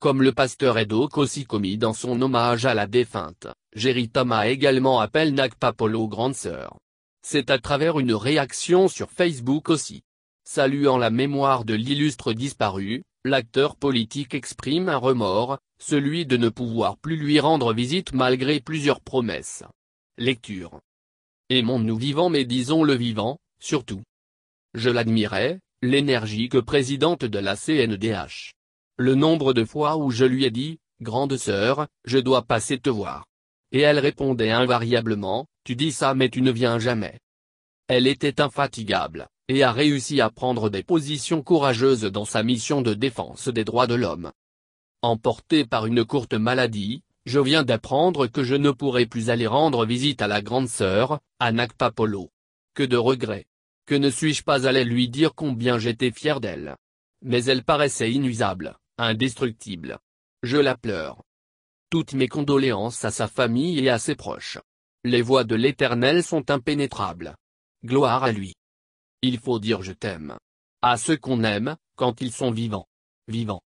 Comme le pasteur Edo aussi commis dans son hommage à la défunte, Jerry également appelle Nagpapolo grande sœur. C'est à travers une réaction sur Facebook aussi. Saluant la mémoire de l'illustre disparu, l'acteur politique exprime un remords, celui de ne pouvoir plus lui rendre visite malgré plusieurs promesses. Lecture. Aimons-nous vivant mais disons-le vivant, surtout. Je l'admirais, l'énergie que présidente de la CNDH. Le nombre de fois où je lui ai dit, grande sœur, je dois passer te voir. Et elle répondait invariablement, tu dis ça mais tu ne viens jamais. Elle était infatigable, et a réussi à prendre des positions courageuses dans sa mission de défense des droits de l'homme. Emportée par une courte maladie, je viens d'apprendre que je ne pourrai plus aller rendre visite à la grande sœur, à Nakpapolo. Que de regrets. Que ne suis-je pas allé lui dire combien j'étais fier d'elle. Mais elle paraissait inusable, indestructible. Je la pleure. Toutes mes condoléances à sa famille et à ses proches. Les voies de l'Éternel sont impénétrables. Gloire à lui. Il faut dire je t'aime. À ceux qu'on aime, quand ils sont vivants. Vivants.